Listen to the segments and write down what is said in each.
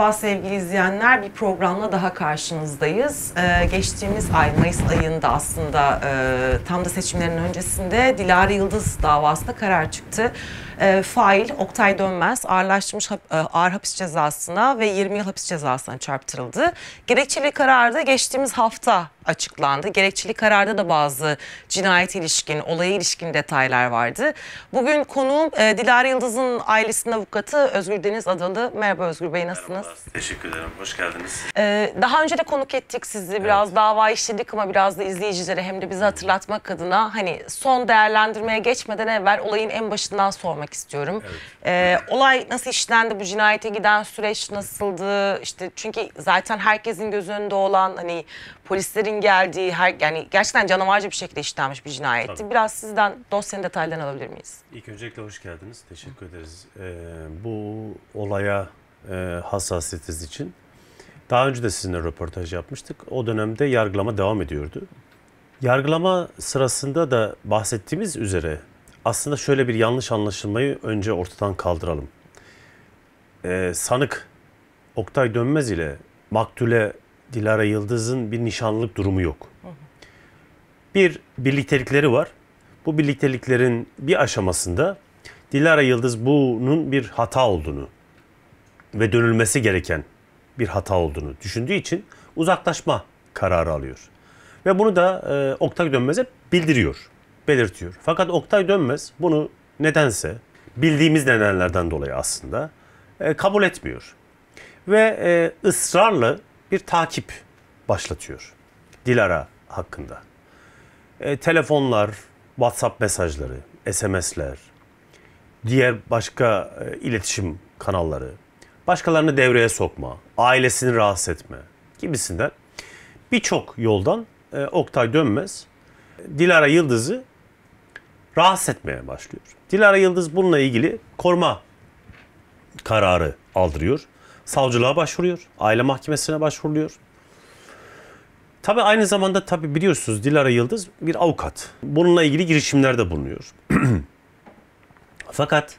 Merhaba sevgili izleyenler, bir programla daha karşınızdayız. Ee, geçtiğimiz ay, Mayıs ayında aslında e, tam da seçimlerin öncesinde Dilara Yıldız davasında karar çıktı e, fail Oktay Dönmez ağırlaştırmış hap, e, ağır hapis cezasına ve 20 yıl hapis cezasına çarptırıldı. Gerekçeli kararda geçtiğimiz hafta açıklandı. Gerekçeli kararda da bazı cinayet ilişkin, olaya ilişkin detaylar vardı. Bugün konuğum e, Dilara Yıldız'ın ailesinin avukatı Özgür Deniz Adalı. Merhaba Özgür Bey nasılsınız? Merhaba, teşekkür ederim. Hoş geldiniz. E, daha önce de konuk ettik sizi. Biraz evet. dava işledik ama biraz da izleyicilere hem de bizi hatırlatmak adına hani son değerlendirmeye geçmeden evvel olayın en başından sormak sormak istiyorum. Evet. Ee, olay nasıl işlendi? Bu cinayete giden süreç nasıldı? İşte çünkü zaten herkesin göz önünde olan hani polislerin geldiği her yani gerçekten canavarca bir şekilde işlenmiş bir cinayetti. Tabii. Biraz sizden dosyanın detaylarını alabilir miyiz? İlk öncelikle hoş geldiniz. Teşekkür ederiz. Ee, bu olaya e, hassasiyetiniz için daha önce de sizinle röportaj yapmıştık. O dönemde yargılama devam ediyordu. Yargılama sırasında da bahsettiğimiz üzere aslında şöyle bir yanlış anlaşılmayı önce ortadan kaldıralım. Ee, sanık Oktay Dönmez ile Maktule Dilara Yıldız'ın bir nişanlılık durumu yok. Bir birliktelikleri var. Bu birlikteliklerin bir aşamasında Dilara Yıldız bunun bir hata olduğunu ve dönülmesi gereken bir hata olduğunu düşündüğü için uzaklaşma kararı alıyor. Ve bunu da e, Oktay Dönmez'e bildiriyor belirtiyor. Fakat Oktay Dönmez bunu nedense bildiğimiz nedenlerden dolayı aslında e, kabul etmiyor. Ve e, ısrarlı bir takip başlatıyor Dilara hakkında. E, telefonlar, WhatsApp mesajları, SMS'ler, diğer başka e, iletişim kanalları, başkalarını devreye sokma, ailesini rahatsız etme gibisinden birçok yoldan e, Oktay Dönmez Dilara Yıldız'ı rahatsız etmeye başlıyor. Dilara Yıldız bununla ilgili koruma kararı aldırıyor. Savcılığa başvuruyor. Aile mahkemesine başvuruluyor. Tabi aynı zamanda tabi biliyorsunuz Dilara Yıldız bir avukat. Bununla ilgili girişimlerde bulunuyor. Fakat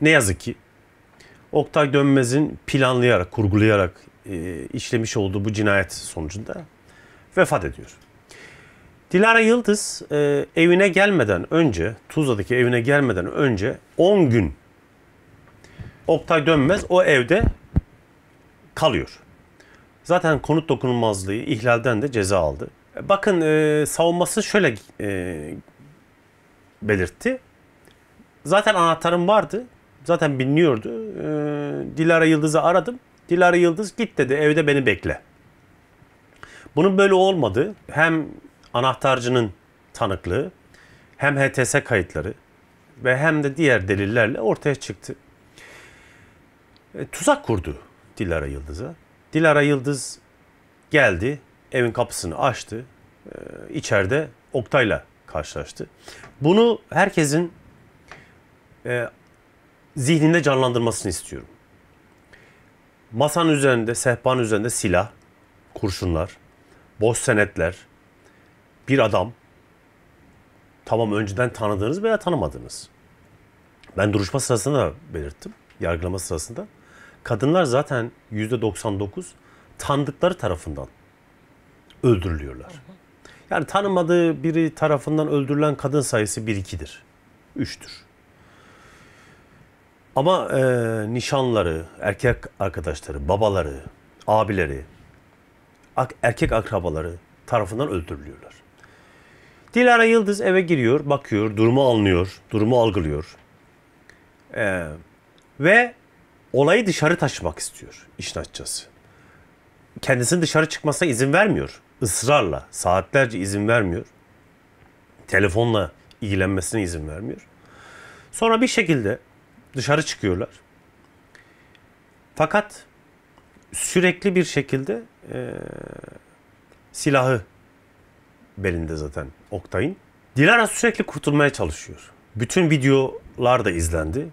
ne yazık ki Oktay Dönmez'in planlayarak, kurgulayarak e, işlemiş olduğu bu cinayet sonucunda vefat ediyor. Dilara Yıldız e, evine gelmeden önce, Tuzla'daki evine gelmeden önce 10 gün Oktay Dönmez o evde kalıyor. Zaten konut dokunulmazlığı ihlalden de ceza aldı. Bakın e, savunması şöyle e, belirtti. Zaten anahtarım vardı. Zaten biliniyordu. E, Dilara Yıldız'ı aradım. Dilara Yıldız git dedi evde beni bekle. Bunun böyle olmadı. Hem anahtarcının tanıklığı hem HTS kayıtları ve hem de diğer delillerle ortaya çıktı. E, tuzak kurdu Dilara Yıldız'a. Dilara Yıldız geldi, evin kapısını açtı. E, içeride Oktay'la karşılaştı. Bunu herkesin e, zihninde canlandırmasını istiyorum. Masanın üzerinde, sehpanın üzerinde silah, kurşunlar, boş senetler, bir adam tamam önceden tanıdığınız veya tanımadığınız. Ben duruşma sırasında belirttim. Yargılama sırasında. Kadınlar zaten %99 tanıdıkları tarafından öldürülüyorlar. Yani tanımadığı biri tarafından öldürülen kadın sayısı 1-2'dir. 3'tür. Ama e, nişanları, erkek arkadaşları, babaları, abileri, erkek akrabaları tarafından öldürülüyorlar. Dilara Yıldız eve giriyor, bakıyor, durumu anlıyor, durumu algılıyor. Ee, ve olayı dışarı taşımak istiyor işin açıkçası. Kendisinin dışarı çıkmasına izin vermiyor. ısrarla saatlerce izin vermiyor. Telefonla ilgilenmesine izin vermiyor. Sonra bir şekilde dışarı çıkıyorlar. Fakat sürekli bir şekilde e, silahı belinde zaten Oktay'ın. Dilara sürekli kurtulmaya çalışıyor. Bütün videolar da izlendi.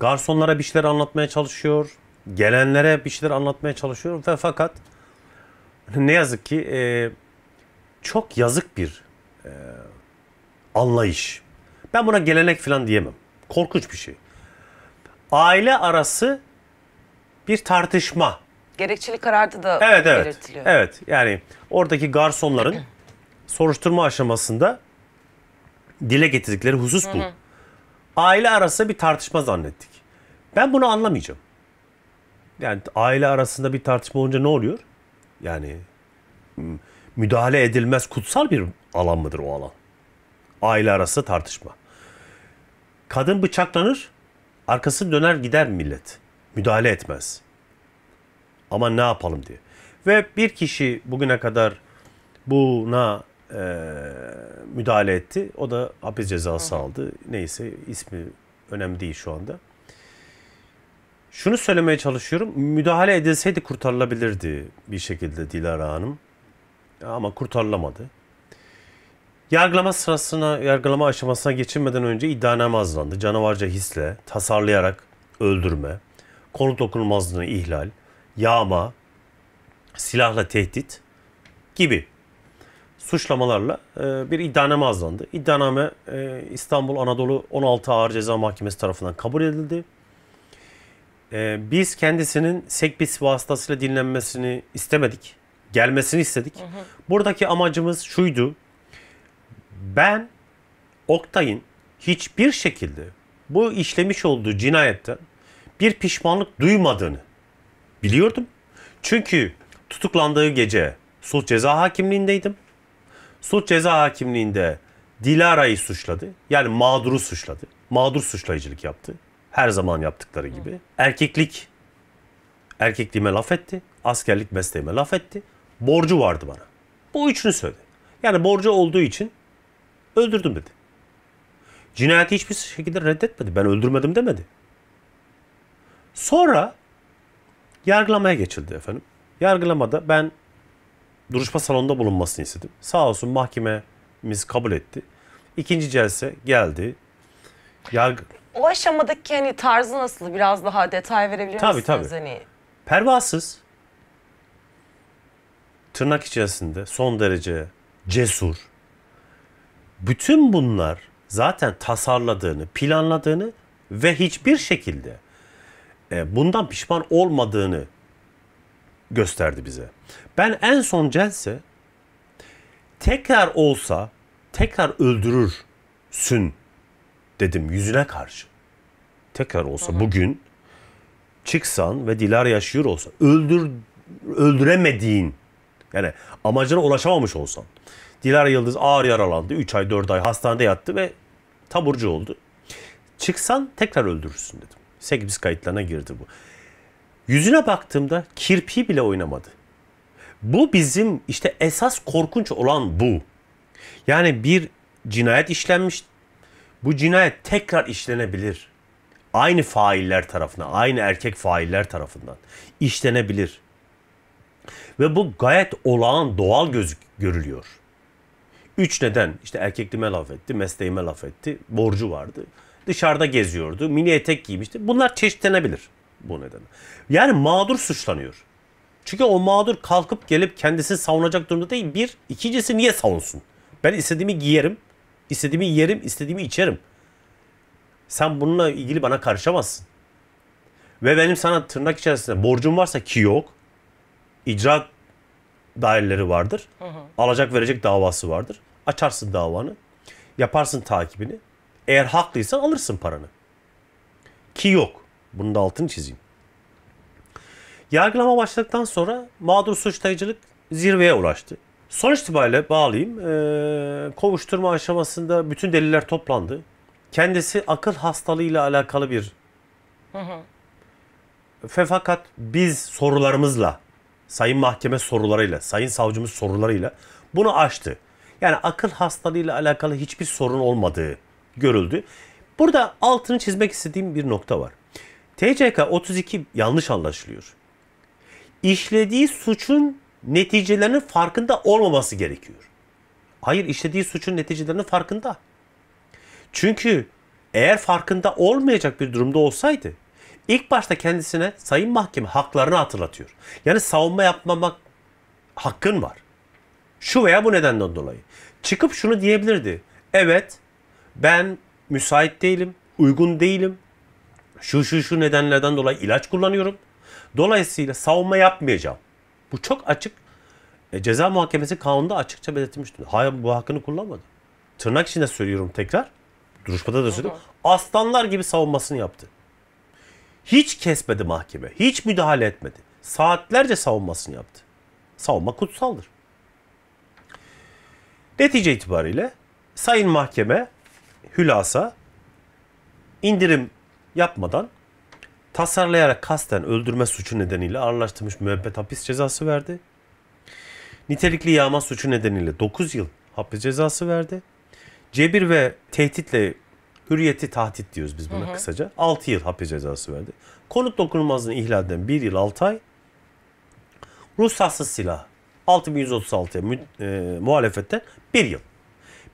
Garsonlara bir şeyler anlatmaya çalışıyor. Gelenlere bir şeyler anlatmaya çalışıyor. Ve fakat ne yazık ki e, çok yazık bir e, anlayış. Ben buna gelenek falan diyemem. Korkunç bir şey. Aile arası bir tartışma. Gerekçeli kararda da evet, evet, belirtiliyor. Evet yani oradaki garsonların soruşturma aşamasında dile getirdikleri husus bu. Hı hı. Aile arası bir tartışma zannettik. Ben bunu anlamayacağım. Yani aile arasında bir tartışma olunca ne oluyor? Yani müdahale edilmez kutsal bir alan mıdır o alan? Aile arası tartışma. Kadın bıçaklanır, arkası döner gider millet. Müdahale etmez. Ama ne yapalım diye. Ve bir kişi bugüne kadar buna e, müdahale etti. O da hapis cezası Hı. aldı. Neyse ismi önemli değil şu anda. Şunu söylemeye çalışıyorum. Müdahale edilseydi kurtarılabilirdi bir şekilde Dilara Hanım. Ama kurtarılamadı. Yargılama sırasına, yargılama aşamasına geçilmeden önce iddianame hazırlandı. Canavarca hisle, tasarlayarak öldürme, konu dokunulmazlığını ihlal, yağma, silahla tehdit gibi suçlamalarla e, bir iddianame hazırlandı. İddianame e, İstanbul Anadolu 16 Ağır Ceza Mahkemesi tarafından kabul edildi. E, biz kendisinin sekbis vasıtasıyla dinlenmesini istemedik. Gelmesini istedik. Hı hı. Buradaki amacımız şuydu. Ben Oktay'ın hiçbir şekilde bu işlemiş olduğu cinayetten bir pişmanlık duymadığını biliyordum. Çünkü tutuklandığı gece sulh ceza hakimliğindeydim. Suç ceza hakimliğinde Dilara'yı suçladı. Yani mağduru suçladı. Mağdur suçlayıcılık yaptı. Her zaman yaptıkları gibi. Erkeklik, erkekliğime laf etti. Askerlik mesleğime laf etti. Borcu vardı bana. Bu üçünü söyledi. Yani borcu olduğu için öldürdüm dedi. Cinayeti hiçbir şekilde reddetmedi. Ben öldürmedim demedi. Sonra yargılamaya geçildi efendim. Yargılamada ben duruşma salonunda bulunmasını istedim. Sağ olsun mahkememiz kabul etti. İkinci celse geldi. Yargı... O aşamadaki hani tarzı nasıl? Biraz daha detay verebilir tabii, misiniz? Tabii tabii. Hani- Pervasız. Tırnak içerisinde son derece cesur. Bütün bunlar zaten tasarladığını, planladığını ve hiçbir şekilde e, bundan pişman olmadığını gösterdi bize. Ben en son Celse tekrar olsa tekrar öldürürsün dedim yüzüne karşı. Tekrar olsa hı bugün çıksan ve Dilar yaşıyor olsa öldür öldüremediğin yani amacına ulaşamamış olsan. Dilar Yıldız ağır yaralandı. 3 ay 4 ay hastanede yattı ve taburcu oldu. Çıksan tekrar öldürürsün dedim. 8 kayıtlarına girdi bu. Yüzüne baktığımda kirpi bile oynamadı. Bu bizim işte esas korkunç olan bu. Yani bir cinayet işlenmiş. Bu cinayet tekrar işlenebilir. Aynı failler tarafından, aynı erkek failler tarafından işlenebilir. Ve bu gayet olağan, doğal gözük görülüyor. Üç neden, işte erkekliğime laf etti, mesleğime laf etti, borcu vardı, dışarıda geziyordu, mini etek giymişti. Bunlar çeşitlenebilir bu neden. Yani mağdur suçlanıyor. Çünkü o mağdur kalkıp gelip kendisini savunacak durumda değil. Bir, ikincisi niye savunsun? Ben istediğimi giyerim, istediğimi yerim, istediğimi içerim. Sen bununla ilgili bana karışamazsın. Ve benim sana tırnak içerisinde borcum varsa ki yok. icra daireleri vardır. Alacak verecek davası vardır. Açarsın davanı. Yaparsın takibini. Eğer haklıysan alırsın paranı. Ki yok. Bunu da altını çizeyim. Yargılama başladıktan sonra mağdur suçlayıcılık zirveye ulaştı. Son itibariyle bağlayayım. Ee, kovuşturma aşamasında bütün deliller toplandı. Kendisi akıl hastalığıyla alakalı bir Fakat biz sorularımızla, sayın mahkeme sorularıyla, sayın savcımız sorularıyla bunu aştı. Yani akıl hastalığıyla alakalı hiçbir sorun olmadığı görüldü. Burada altını çizmek istediğim bir nokta var. TCK 32 yanlış anlaşılıyor. İşlediği suçun neticelerinin farkında olmaması gerekiyor. Hayır işlediği suçun neticelerinin farkında. Çünkü eğer farkında olmayacak bir durumda olsaydı ilk başta kendisine sayın mahkeme haklarını hatırlatıyor. Yani savunma yapmamak hakkın var. Şu veya bu nedenden dolayı. Çıkıp şunu diyebilirdi. Evet ben müsait değilim, uygun değilim, şu şu şu nedenlerden dolayı ilaç kullanıyorum. Dolayısıyla savunma yapmayacağım. Bu çok açık. E, ceza muhakemesi kanunda açıkça belirtilmiştir. Hayır bu hakkını kullanmadı. Tırnak içinde söylüyorum tekrar. Duruşmada da söyledim. Aslanlar gibi savunmasını yaptı. Hiç kesmedi mahkeme. Hiç müdahale etmedi. Saatlerce savunmasını yaptı. Savunma kutsaldır. Netice itibariyle Sayın Mahkeme hülasa indirim yapmadan tasarlayarak kasten öldürme suçu nedeniyle ağırlaştırmış müebbet hapis cezası verdi. Nitelikli yağma suçu nedeniyle 9 yıl hapis cezası verdi. Cebir ve tehditle hürriyeti tahdit diyoruz biz buna hı hı. kısaca. 6 yıl hapis cezası verdi. Konut dokunulmazlığını ihlalden 1 yıl 6 ay. Ruhsatsız silah 6136'ya mü, e, muhalefetten 1 yıl.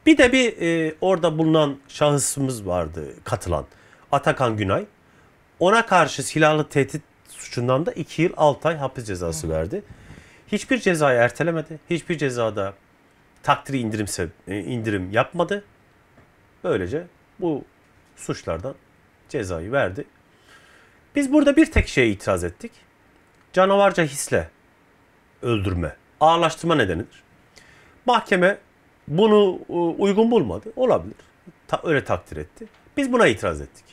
Bir de bir e, orada bulunan şahısımız vardı katılan. Atakan Günay ona karşı silahlı tehdit suçundan da 2 yıl 6 ay hapis cezası verdi. Hiçbir cezayı ertelemedi. Hiçbir cezada takdiri indirimse, e, indirim yapmadı. Böylece bu suçlardan cezayı verdi. Biz burada bir tek şeye itiraz ettik. Canavarca hisle öldürme, ağırlaştırma nedenidir. Mahkeme bunu e, uygun bulmadı. Olabilir. öyle takdir etti. Biz buna itiraz ettik.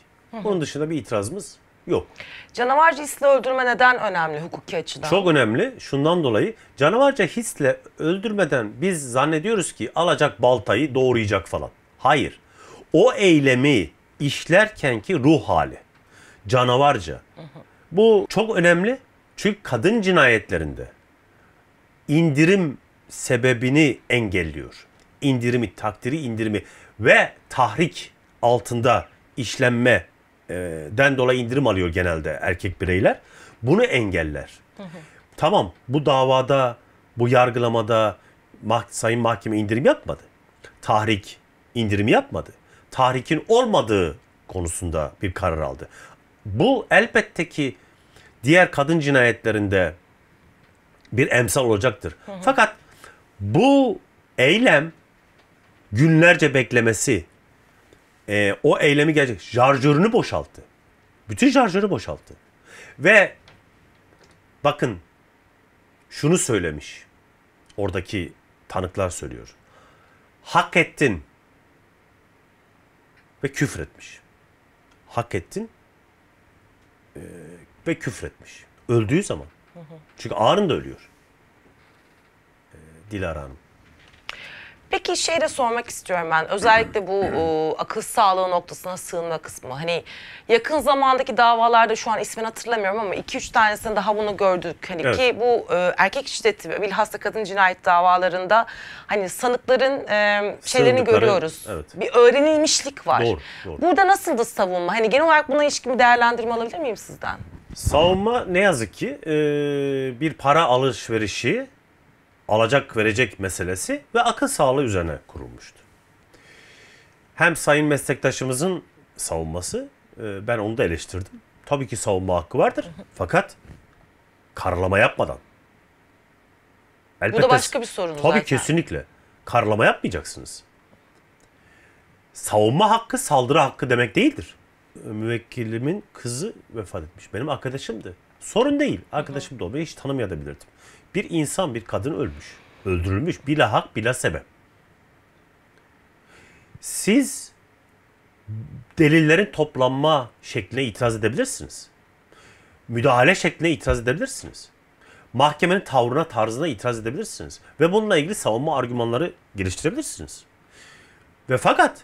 Onun dışında bir itirazımız yok. Canavarca hisle öldürme neden önemli hukuki açıdan? Çok önemli. Şundan dolayı canavarca hisle öldürmeden biz zannediyoruz ki alacak baltayı doğrayacak falan. Hayır. O eylemi işlerkenki ruh hali. Canavarca. Bu çok önemli. Çünkü kadın cinayetlerinde indirim sebebini engelliyor. İndirimi, takdiri indirimi ve tahrik altında işlenme den dolayı indirim alıyor genelde erkek bireyler. Bunu engeller. Tamam bu davada, bu yargılamada mah sayın mahkeme indirim yapmadı. Tahrik indirimi yapmadı. Tahrikin olmadığı konusunda bir karar aldı. Bu elbette ki diğer kadın cinayetlerinde bir emsal olacaktır. Fakat bu eylem günlerce beklemesi, e, o eylemi gerçek. Şarjörünü boşalttı. Bütün şarjörü boşalttı. Ve bakın şunu söylemiş. Oradaki tanıklar söylüyor. Hak ettin. Ve küfretmiş. Hak ettin. E, ve küfretmiş. Öldüğü zaman. Çünkü da ölüyor. E, Dilara Hanım. Peki şey de sormak istiyorum ben. Özellikle bu e, akıl sağlığı noktasına sığınma kısmı. Hani yakın zamandaki davalarda şu an ismini hatırlamıyorum ama 2-3 tanesini daha bunu gördük. Hani Evet. ki bu e, erkek şiddeti ve bilhassa kadın cinayet davalarında hani sanıkların e, şeylerini görüyoruz. evet. Bir öğrenilmişlik var. Doğru, doğru. Burada nasıldı savunma? Hani genel olarak buna ilişkin bir değerlendirme alabilir miyim sizden? Savunma ne yazık ki e, bir para alışverişi alacak verecek meselesi ve akıl sağlığı üzerine kurulmuştu. Hem sayın meslektaşımızın savunması e, ben onu da eleştirdim. Tabii ki savunma hakkı vardır fakat karlama yapmadan. Elbette, Bu da başka bir sorun tabii zaten. Tabii kesinlikle. Karlama yapmayacaksınız. Savunma hakkı saldırı hakkı demek değildir. Müvekkilimin kızı vefat etmiş. Benim arkadaşımdı. Sorun değil. Arkadaşım da olmayı hiç tanımayabilirdim. Bir insan, bir kadın ölmüş. Öldürülmüş. Bila hak, bila sebep. Siz delillerin toplanma şekline itiraz edebilirsiniz. Müdahale şekline itiraz edebilirsiniz. Mahkemenin tavrına, tarzına itiraz edebilirsiniz. Ve bununla ilgili savunma argümanları geliştirebilirsiniz. Ve fakat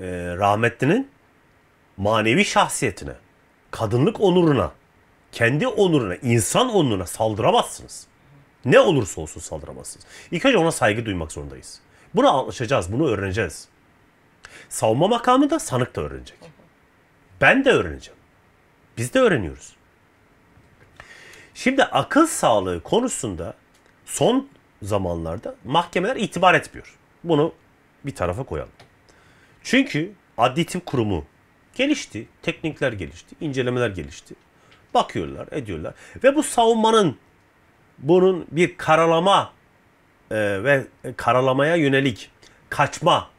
e, rahmetlinin manevi şahsiyetine, kadınlık onuruna kendi onuruna, insan onuruna saldıramazsınız. Ne olursa olsun saldıramazsınız. İlk önce ona saygı duymak zorundayız. Bunu anlaşacağız, bunu öğreneceğiz. Savunma makamı da sanık da öğrenecek. Ben de öğreneceğim. Biz de öğreniyoruz. Şimdi akıl sağlığı konusunda son zamanlarda mahkemeler itibar etmiyor. Bunu bir tarafa koyalım. Çünkü adli tıp kurumu gelişti, teknikler gelişti, incelemeler gelişti. Bakıyorlar, ediyorlar. Ve bu savunmanın bunun bir karalama e, ve karalamaya yönelik kaçma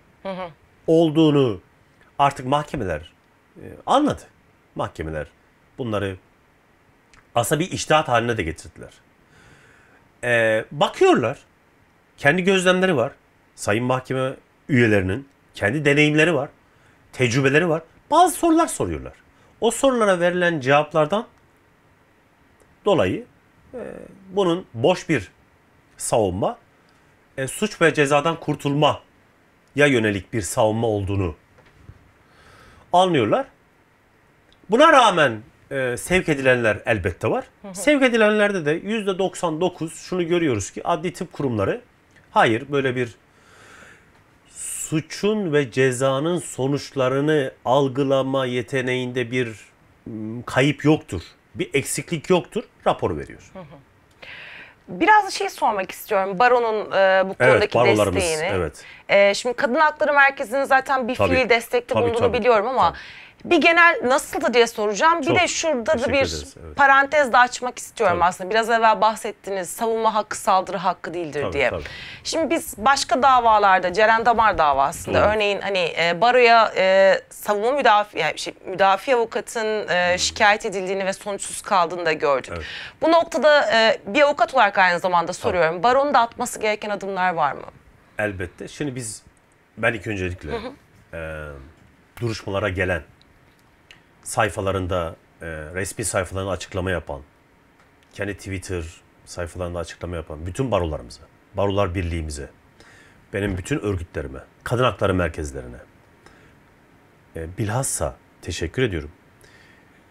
olduğunu artık mahkemeler e, anladı. Mahkemeler bunları asabi iştahat haline de getirdiler. E, bakıyorlar. Kendi gözlemleri var. Sayın mahkeme üyelerinin kendi deneyimleri var. Tecrübeleri var. Bazı sorular soruyorlar. O sorulara verilen cevaplardan Dolayı e, bunun boş bir savunma, e, suç ve cezadan kurtulma ya yönelik bir savunma olduğunu anlıyorlar. Buna rağmen e, sevk edilenler elbette var. sevk edilenlerde de %99 şunu görüyoruz ki adli tıp kurumları hayır böyle bir suçun ve cezanın sonuçlarını algılama yeteneğinde bir ıı, kayıp yoktur bir eksiklik yoktur. Raporu veriyor. Hı hı. Biraz şey sormak istiyorum. Baron'un e, bu konudaki evet, desteğini. Evet. E, şimdi Kadın Hakları Merkezi'nin zaten bir tabii, fiil destekte tabii, bulunduğunu tabii, biliyorum ama tabii bir genel nasıldı diye soracağım. Bir Çok de şurada da bir ederiz, evet. parantez de açmak istiyorum tabii. aslında. Biraz evvel bahsettiniz savunma hakkı saldırı hakkı değildir tabii, diye. Tabii. Şimdi biz başka davalarda Ceren Damar davasında Doğru. örneğin hani e, baroya e, savunma müdafi, yani şey, müdafi avukatın e, hmm. şikayet edildiğini ve sonuçsuz kaldığını da gördük. Evet. Bu noktada e, bir avukat olarak aynı zamanda soruyorum. Tabii. Baronun da atması gereken adımlar var mı? Elbette. Şimdi biz ben ilk öncelikle hı hı. E, duruşmalara gelen sayfalarında, e, resmi sayfalarında açıklama yapan, kendi Twitter sayfalarında açıklama yapan bütün barolarımıza, barolar birliğimize, benim bütün örgütlerime, kadın hakları merkezlerine e, bilhassa teşekkür ediyorum.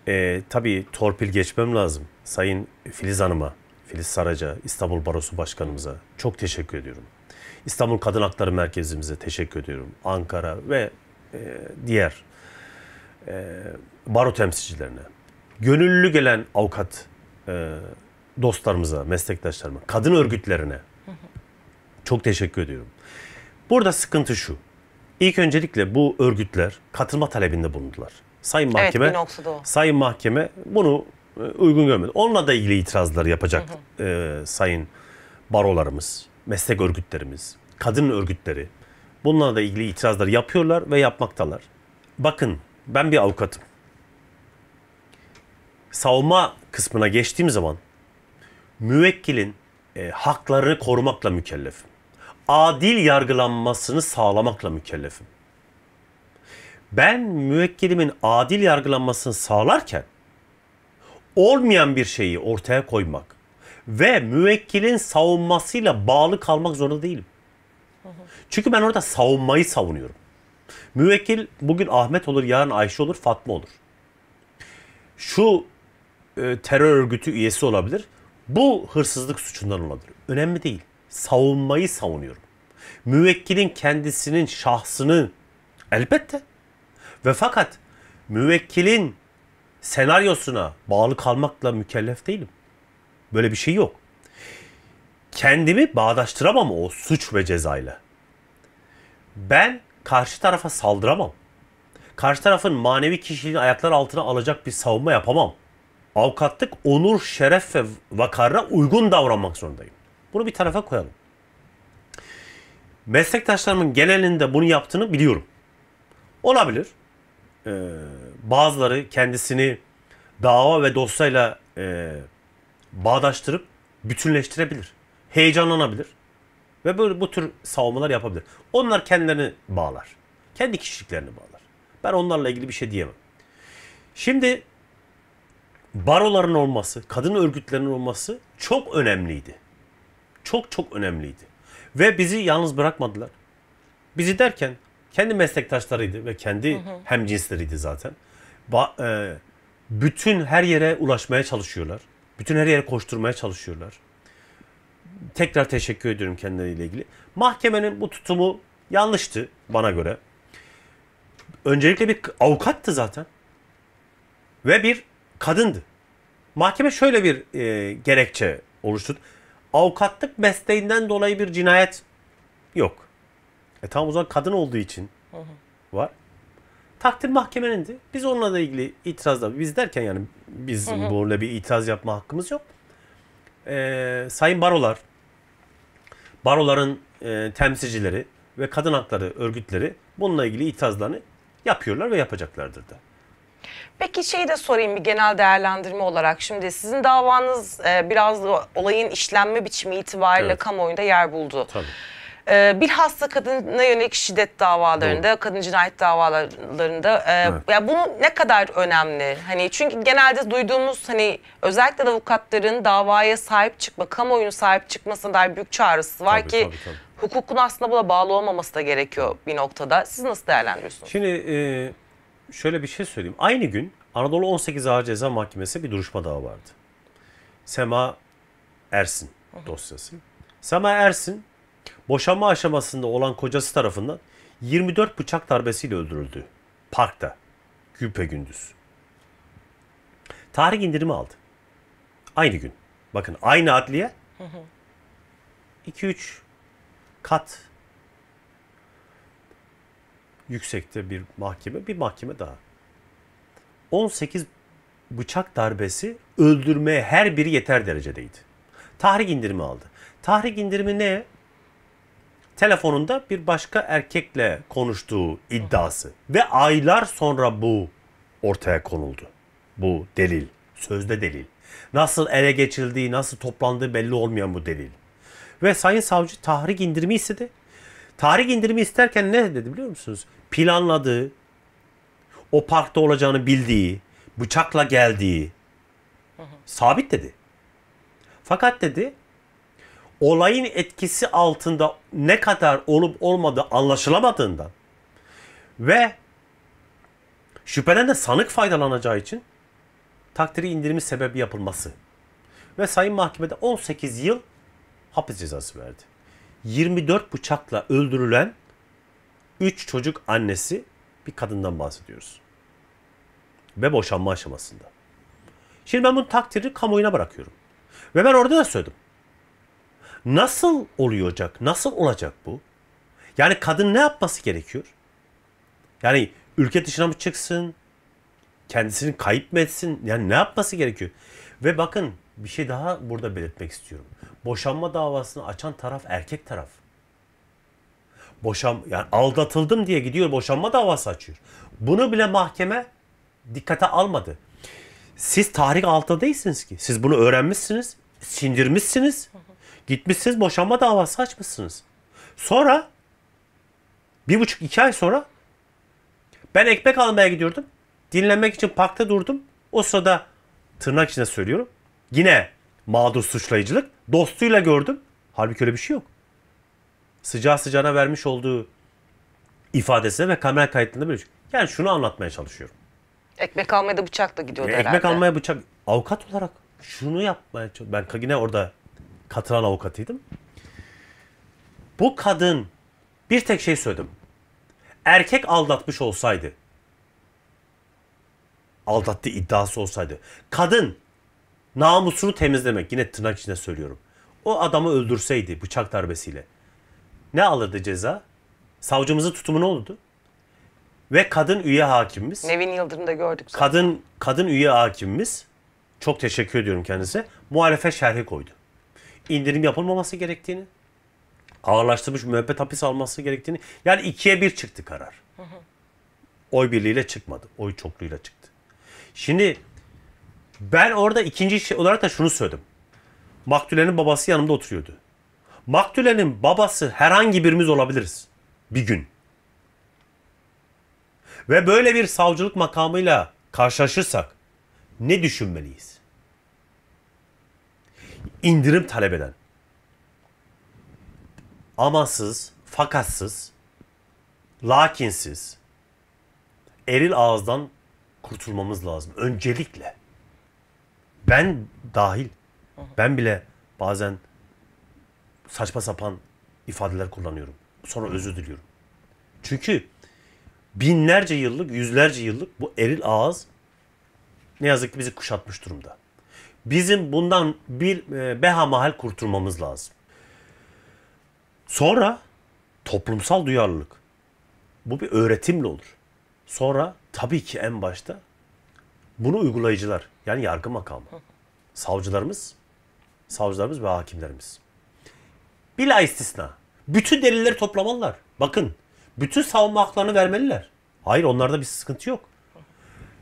E, tabii torpil geçmem lazım. Sayın Filiz Hanım'a, Filiz Saraca, İstanbul Barosu Başkanımıza çok teşekkür ediyorum. İstanbul Kadın Hakları Merkezimize teşekkür ediyorum. Ankara ve e, diğer e, baro temsilcilerine, gönüllü gelen avukat e, dostlarımıza, meslektaşlarıma, kadın örgütlerine çok teşekkür ediyorum. Burada sıkıntı şu. İlk öncelikle bu örgütler katılma talebinde bulundular. Sayın mahkeme, evet, Sayın mahkeme bunu e, uygun görmedi. Onunla da ilgili itirazlar yapacak hı hı. E, sayın barolarımız, meslek örgütlerimiz, kadın örgütleri. Bununla da ilgili itirazlar yapıyorlar ve yapmaktalar. Bakın ben bir avukatım. Savunma kısmına geçtiğim zaman müvekkilin e, haklarını korumakla mükellefim. Adil yargılanmasını sağlamakla mükellefim. Ben müvekkilimin adil yargılanmasını sağlarken olmayan bir şeyi ortaya koymak ve müvekkilin savunmasıyla bağlı kalmak zorunda değilim. Çünkü ben orada savunmayı savunuyorum. Müvekkil bugün Ahmet olur, yarın Ayşe olur, Fatma olur. Şu e, terör örgütü üyesi olabilir. Bu hırsızlık suçundan olabilir. Önemli değil. Savunmayı savunuyorum. Müvekkilin kendisinin şahsını elbette ve fakat müvekkilin senaryosuna bağlı kalmakla mükellef değilim. Böyle bir şey yok. Kendimi bağdaştıramam o suç ve cezayla. Ben karşı tarafa saldıramam. Karşı tarafın manevi kişiliğini ayaklar altına alacak bir savunma yapamam. Avukatlık onur, şeref ve vakarına uygun davranmak zorundayım. Bunu bir tarafa koyalım. Meslektaşlarımın genelinde bunu yaptığını biliyorum. Olabilir. Ee, bazıları kendisini dava ve dosyayla e, bağdaştırıp bütünleştirebilir. Heyecanlanabilir. Ve böyle bu tür savunmalar yapabilir. Onlar kendilerini bağlar. Kendi kişiliklerini bağlar. Ben onlarla ilgili bir şey diyemem. Şimdi baroların olması, kadın örgütlerinin olması çok önemliydi. Çok çok önemliydi. Ve bizi yalnız bırakmadılar. Bizi derken kendi meslektaşlarıydı ve kendi hı hı. hemcinsleriydi zaten. Ba e, bütün her yere ulaşmaya çalışıyorlar. Bütün her yere koşturmaya çalışıyorlar tekrar teşekkür ediyorum kendileriyle ilgili. Mahkemenin bu tutumu yanlıştı bana göre. Öncelikle bir avukattı zaten. Ve bir kadındı. Mahkeme şöyle bir e, gerekçe oluşturdu. Avukatlık mesleğinden dolayı bir cinayet yok. E tamam o zaman kadın olduğu için var. Takdir mahkemenindi. Biz onunla da ilgili itirazda biz derken yani bizim bununla bir itiraz yapma hakkımız yok e, sayın barolar, baroların e, temsilcileri ve kadın hakları örgütleri bununla ilgili itirazlarını yapıyorlar ve yapacaklardır da. Peki şeyi de sorayım bir genel değerlendirme olarak. Şimdi sizin davanız e, biraz da olayın işlenme biçimi itibariyle evet. kamuoyunda yer buldu. Tabii. E, bilhassa kadına yönelik şiddet davalarında, Doğru. kadın cinayet davalarında e, evet. ya bunu ne kadar önemli? Hani çünkü genelde duyduğumuz hani özellikle de avukatların davaya sahip çıkma, kamuoyunun sahip çıkmasına dair büyük çağrısı var tabii, ki tabii, tabii. hukukun aslında buna bağlı olmaması da gerekiyor bir noktada. Siz nasıl değerlendiriyorsunuz? Şimdi e, şöyle bir şey söyleyeyim. Aynı gün Anadolu 18 Ağır Ceza Mahkemesi bir duruşma davası vardı. Sema Ersin dosyası. Sema Ersin boşanma aşamasında olan kocası tarafından 24 bıçak darbesiyle öldürüldü. Parkta. Güpe gündüz. Tarih indirimi aldı. Aynı gün. Bakın aynı adliye. 2-3 kat yüksekte bir mahkeme. Bir mahkeme daha. 18 bıçak darbesi öldürmeye her biri yeter derecedeydi. Tahrik indirimi aldı. Tahrik indirimi ne? telefonunda bir başka erkekle konuştuğu iddiası. Ve aylar sonra bu ortaya konuldu. Bu delil, sözde delil. Nasıl ele geçildiği, nasıl toplandığı belli olmayan bu delil. Ve Sayın Savcı tahrik indirimi istedi. Tahrik indirimi isterken ne dedi biliyor musunuz? Planladığı, o parkta olacağını bildiği, bıçakla geldiği sabit dedi. Fakat dedi olayın etkisi altında ne kadar olup olmadığı anlaşılamadığından ve şüphelen de sanık faydalanacağı için takdiri indirimi sebebi yapılması. Ve sayın mahkemede 18 yıl hapis cezası verdi. 24 bıçakla öldürülen 3 çocuk annesi bir kadından bahsediyoruz. Ve boşanma aşamasında. Şimdi ben bunu takdiri kamuoyuna bırakıyorum. Ve ben orada da söyledim. Nasıl olacak? Nasıl olacak bu? Yani kadın ne yapması gerekiyor? Yani ülke dışına mı çıksın? Kendisini kayıp mı etsin? Yani ne yapması gerekiyor? Ve bakın bir şey daha burada belirtmek istiyorum. Boşanma davasını açan taraf erkek taraf. Boşan yani aldatıldım diye gidiyor boşanma davası açıyor. Bunu bile mahkeme dikkate almadı. Siz tarih altında değilsiniz ki. Siz bunu öğrenmişsiniz, sindirmişsiniz. Gitmişsiniz boşanma davası açmışsınız. Sonra bir buçuk iki ay sonra ben ekmek almaya gidiyordum. Dinlenmek için parkta durdum. O sırada tırnak içinde söylüyorum. Yine mağdur suçlayıcılık. Dostuyla gördüm. Halbuki öyle bir şey yok. Sıcağı sıcağına vermiş olduğu ifadesine ve kamera kayıtlarında böyle şey Yani şunu anlatmaya çalışıyorum. Ekmek almaya da bıçakla gidiyordu e, herhalde. Ekmek almaya bıçak. Avukat olarak şunu yapmaya çalışıyorum. Ben yine orada katılan avukatıydım. Bu kadın bir tek şey söyledim. Erkek aldatmış olsaydı, aldattı iddiası olsaydı, kadın namusunu temizlemek, yine tırnak içinde söylüyorum. O adamı öldürseydi bıçak darbesiyle ne alırdı ceza? Savcımızın tutumu ne oldu? Ve kadın üye hakimimiz. Nevin Yıldırım'da gördük. Zaten. Kadın kadın üye hakimimiz. Çok teşekkür ediyorum kendisine. Muhalefet şerhi koydu indirim yapılmaması gerektiğini, ağırlaştırmış müebbet hapis alması gerektiğini. Yani ikiye bir çıktı karar. Oy birliğiyle çıkmadı. Oy çokluğuyla çıktı. Şimdi ben orada ikinci şey olarak da şunu söyledim. Maktule'nin babası yanımda oturuyordu. Maktule'nin babası herhangi birimiz olabiliriz. Bir gün. Ve böyle bir savcılık makamıyla karşılaşırsak ne düşünmeliyiz? indirim talep eden. Amasız, fakatsız, lakinsiz, eril ağızdan kurtulmamız lazım. Öncelikle. Ben dahil. Ben bile bazen saçma sapan ifadeler kullanıyorum. Sonra özür diliyorum. Çünkü binlerce yıllık, yüzlerce yıllık bu eril ağız ne yazık ki bizi kuşatmış durumda. Bizim bundan bir e, behamahal kurtulmamız lazım. Sonra toplumsal duyarlılık. Bu bir öğretimle olur. Sonra tabii ki en başta bunu uygulayıcılar yani yargı makamı. Savcılarımız, savcılarımız ve hakimlerimiz. Bila istisna. Bütün delilleri toplamalılar. Bakın bütün savunma haklarını vermeliler. Hayır onlarda bir sıkıntı yok.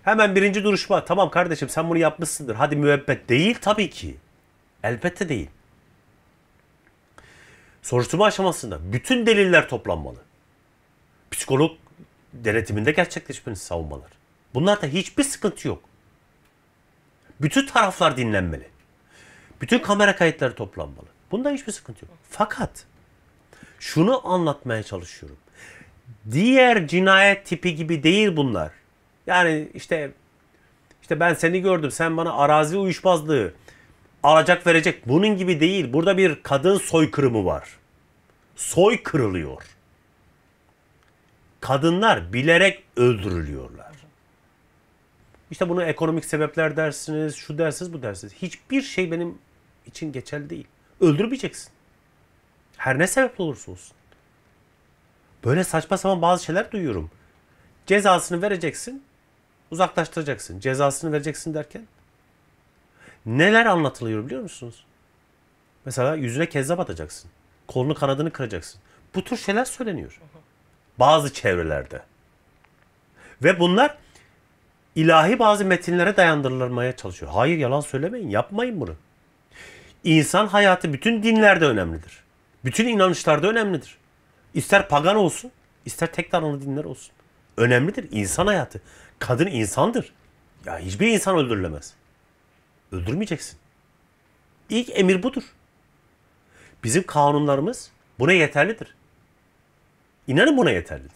Hemen birinci duruşma. Tamam kardeşim sen bunu yapmışsındır. Hadi müebbet. Değil tabii ki. Elbette değil. Soruşturma aşamasında bütün deliller toplanmalı. Psikolog denetiminde gerçekleşmeniz savunmalar. Bunlarda hiçbir sıkıntı yok. Bütün taraflar dinlenmeli. Bütün kamera kayıtları toplanmalı. Bunda hiçbir sıkıntı yok. Fakat şunu anlatmaya çalışıyorum. Diğer cinayet tipi gibi değil bunlar. Yani işte işte ben seni gördüm. Sen bana arazi uyuşmazlığı alacak verecek. Bunun gibi değil. Burada bir kadın soykırımı var. Soy kırılıyor. Kadınlar bilerek öldürülüyorlar. İşte bunu ekonomik sebepler dersiniz, şu dersiniz, bu dersiniz. Hiçbir şey benim için geçerli değil. Öldürmeyeceksin. Her ne sebeple olursa olsun. Böyle saçma sapan bazı şeyler duyuyorum. Cezasını vereceksin uzaklaştıracaksın. Cezasını vereceksin derken neler anlatılıyor biliyor musunuz? Mesela yüzüne kezzap atacaksın. Kolunu kanadını kıracaksın. Bu tür şeyler söyleniyor. Bazı çevrelerde. Ve bunlar ilahi bazı metinlere dayandırılmaya çalışıyor. Hayır yalan söylemeyin, yapmayın bunu. İnsan hayatı bütün dinlerde önemlidir. Bütün inanışlarda önemlidir. İster pagan olsun, ister tek tanrılı dinler olsun. Önemlidir insan hayatı. Kadın insandır. Ya hiçbir insan öldürülemez. Öldürmeyeceksin. İlk emir budur. Bizim kanunlarımız buna yeterlidir. İnanın buna yeterlidir.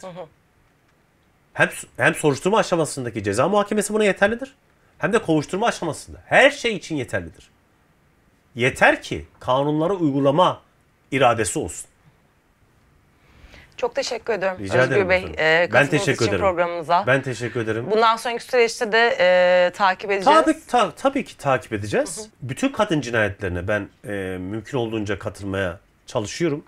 Hem, hem soruşturma aşamasındaki ceza muhakemesi buna yeterlidir. Hem de kovuşturma aşamasında. Her şey için yeterlidir. Yeter ki kanunlara uygulama iradesi olsun. Çok teşekkür ediyorum Rica Özgür ederim Bey. E, ben teşekkür ederim. programımıza. Ben teşekkür ederim. Bundan sonraki süreçte de e, takip edeceğiz. Tabii, ta, tabii ki takip edeceğiz. Hı hı. Bütün kadın cinayetlerine ben e, mümkün olduğunca katılmaya çalışıyorum.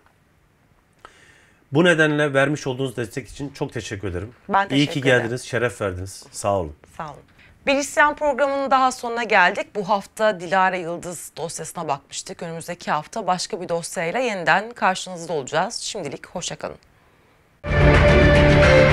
Bu nedenle vermiş olduğunuz destek için çok teşekkür ederim. Ben teşekkür ederim. İyi ki geldiniz, ederim. şeref verdiniz. Sağ olun. Sağ olun. Bir isyan programının daha sonuna geldik. Bu hafta Dilara Yıldız dosyasına bakmıştık. Önümüzdeki hafta başka bir dosyayla yeniden karşınızda olacağız. Şimdilik hoşçakalın. Música